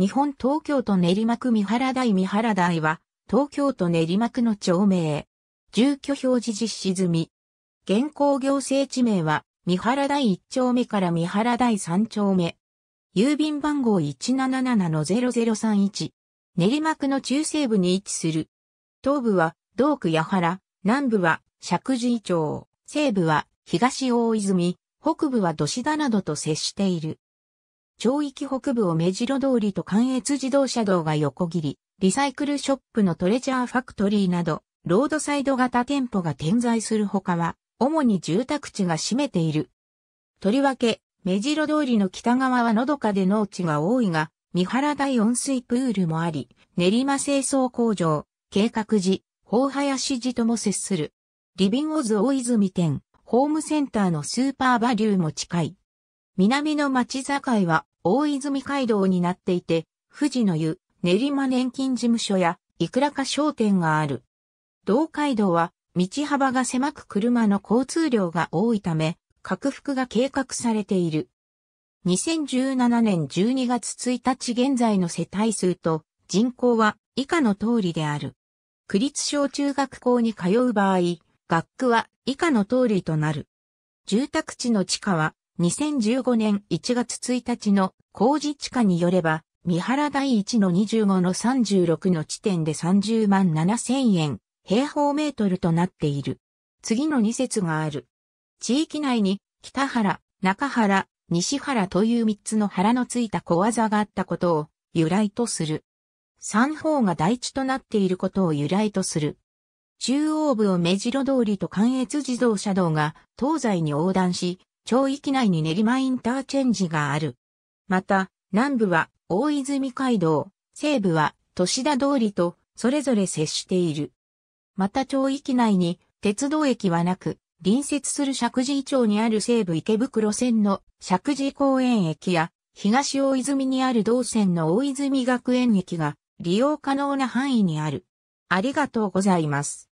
日本東京都練馬区三原台三原台は、東京都練馬区の町名。住居表示実施済み。現行行政地名は、三原台1丁目から三原台3丁目。郵便番号177-0031。練馬区の中西部に位置する。東部は、道区八原、南部は、石神井町、西部は、東大泉、北部は土田などと接している。町域北部を目白通りと関越自動車道が横切り、リサイクルショップのトレジャーファクトリーなど、ロードサイド型店舗が点在するほかは、主に住宅地が占めている。とりわけ、目白通りの北側はのどかで農地が多いが、三原台温水プールもあり、練馬清掃工場、計画時、大林寺とも接する。リビンオズ大泉店、ホームセンターのスーパーバリューも近い。南の町境は大泉街道になっていて、富士の湯、練馬年金事務所や、いくらか商店がある。道街道は、道幅が狭く車の交通量が多いため、拡幅が計画されている。2017年12月1日現在の世帯数と人口は以下の通りである。区立小中学校に通う場合、学区は以下の通りとなる。住宅地の地下は2015年1月1日の工事地下によれば、三原第1の25の36の地点で30万7千円、平方メートルとなっている。次の2節がある。地域内に北原、中原、西原という3つの原のついた小技があったことを由来とする。三方が台地となっていることを由来とする。中央部を目白通りと関越自動車道が東西に横断し、町域内に練馬インターチェンジがある。また、南部は大泉街道、西部は都田通りとそれぞれ接している。また町域内に鉄道駅はなく、隣接する石神井町にある西部池袋線の石神井公園駅や、東大泉にある道線の大泉学園駅が利用可能な範囲にある。ありがとうございます。